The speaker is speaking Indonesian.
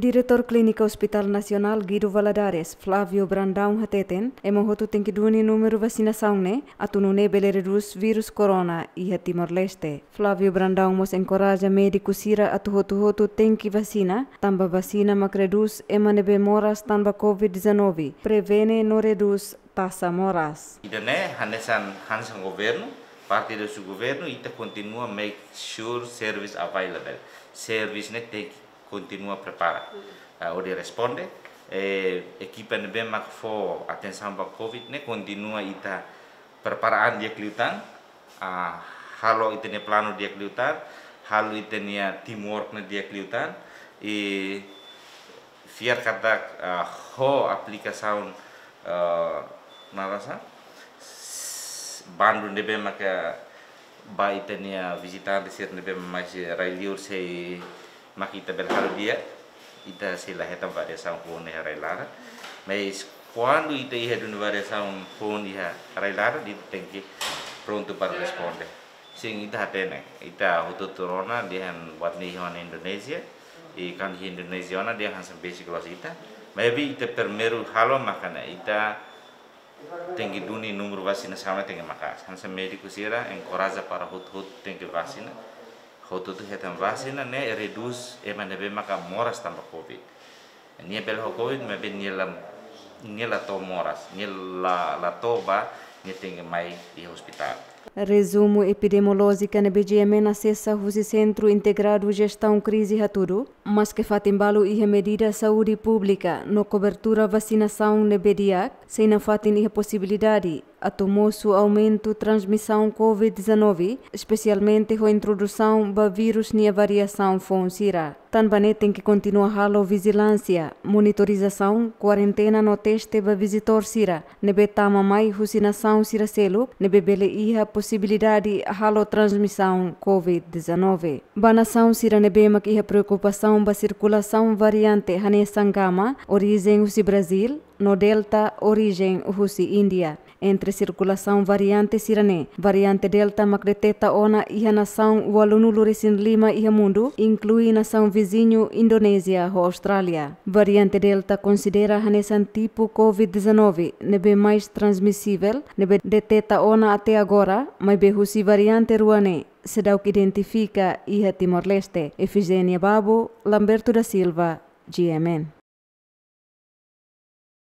Diretor Clínica Hospital Nasional Guido Valadares, Flavio Brandão Hateten, é e morroto tem que duni número vacinação né, atunune belerus vírus corona e a Timor-Leste. Flavio Brandão mos encoraja médico sira atuhotuhotu tem que vacina, tamba vacina macreduz e manebe moras tamba COVID-19, prevene no reduz taxa moras. Idane, hanesan, hanesan governo, parte do seu governo, e continua make sure service available. Service ne take continua preparar. Uh, mm. eh, de responde, eh, ekipa de bem mais fo atenção para covid ne continua ita preparaan dia kliutan, uh, halo ite ne plano dia kliutan, halo ite ne teamwork ne dia kliutan, e fiar kata uh, ho aplikasaun uh, narasa Bandung debe maka baitania visitante sir debe mas railiur sei makita bel dia, ita sila heta vare sam pone railara mas quando ita iha dun vare sam pone railara di tengki pronto para responde sing ita hatene ita hututurona han buat hon Indonesia Ikan kan hi Indonesia ona dia han basic kelas ita maybe ita permeru halo makana ita tengki duni nomor vacina sama tengki makas han médico sira encoraja para hut hut tengki vacina hoto tu hetan vacina ne reduz e manebe maka moras tanpa covid nia bel ho covid mebe nia la nia la to moras nia la la to ba tem mai di hospital Resumo epidemiológico na BGM na sessa Ruse Centro Integrado Gestão Crise Haturu, mas que faz balo e medida saúde pública no cobertura vacinação na BDIAC, sem não fatem possibilidade atumou-se o aumento transmissão Covid-19, especialmente com a introdução do vírus e a variação fonsira. Também tem que continuar a vigilância, monitorização, quarentena no teste para visitor sira, nebe tama mai vacinação sira selo, nebe bele iha possibilidade halo transmissão COVID-19. Banação sira nebe que a preocupação ba circulação variante hane sangama, origem usi Brasil, no delta origem Rússia-Índia entre circulação variante sirane, variante delta macreteta ona e a nação Walunuluresin Lima e a mundo, inclui nação vizinho Indonésia ou Austrália. Variante delta considera a tipo COVID-19, nebe mais transmissível, nebe deteta ona até agora, mas behusi variante ruane, Se que identifica e a Timor-Leste. Efigênia Babo, Lamberto da Silva, GMN.